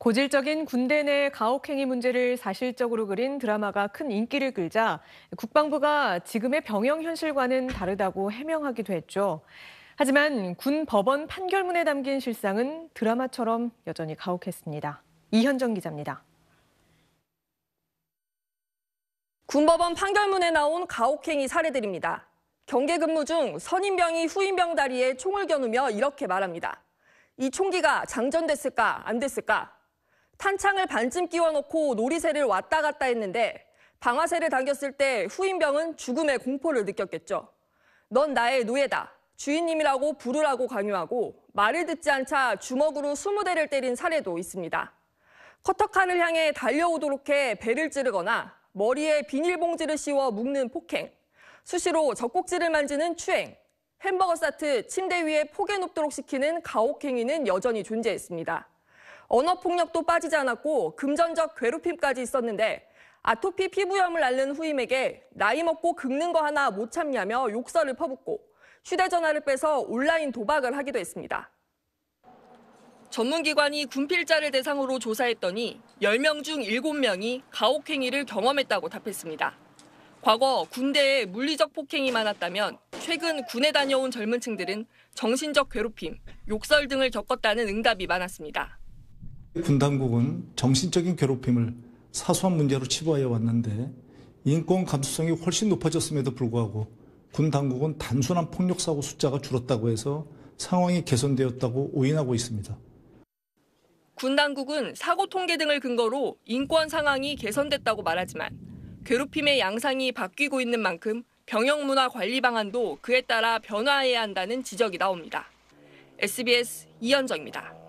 고질적인 군대 내 가혹행위 문제를 사실적으로 그린 드라마가 큰 인기를 끌자 국방부가 지금의 병영 현실과는 다르다고 해명하기도 했죠. 하지만 군 법원 판결문에 담긴 실상은 드라마처럼 여전히 가혹했습니다. 이현정 기자입니다. 군법원 판결문에 나온 가혹행위 사례들입니다. 경계 근무 중 선임병이 후임병 다리에 총을 겨누며 이렇게 말합니다. 이 총기가 장전됐을까 안 됐을까 탄창을 반쯤 끼워놓고 놀이새를 왔다 갔다 했는데 방아쇠를 당겼을 때 후임병은 죽음의 공포를 느꼈겠죠. 넌 나의 노예다. 주인님이라고 부르라고 강요하고 말을 듣지 않자 주먹으로 20대를 때린 사례도 있습니다. 커터칸을 향해 달려오도록 해 배를 찌르거나 머리에 비닐봉지를 씌워 묶는 폭행, 수시로 젖꼭지를 만지는 추행, 햄버거 사트 침대 위에 포개 눕도록 시키는 가혹행위는 여전히 존재했습니다. 언어폭력도 빠지지 않았고 금전적 괴롭힘까지 있었는데 아토피 피부염을 앓는 후임에게 나이 먹고 긁는 거 하나 못 참냐며 욕설을 퍼붓고 휴대전화를 빼서 온라인 도박을 하기도 했습니다. 전문기관이 군필자를 대상으로 조사했더니 10명 중 7명이 가혹행위를 경험했다고 답했습니다. 과거 군대에 물리적 폭행이 많았다면 최근 군에 다녀온 젊은 층들은 정신적 괴롭힘, 욕설 등을 겪었다는 응답이 많았습니다. 군 당국은 정신적인 괴롭힘을 사소한 문제로 치부하여 왔는데 인권 감수성이 훨씬 높아졌음에도 불구하고 군 당국은 단순한 폭력 사고 숫자가 줄었다고 해서 상황이 개선되었다고 오인하고 있습니다. 군 당국은 사고 통계 등을 근거로 인권 상황이 개선됐다고 말하지만 괴롭힘의 양상이 바뀌고 있는 만큼 병역 문화 관리 방안도 그에 따라 변화해야 한다는 지적이 나옵니다. SBS 이현정입니다.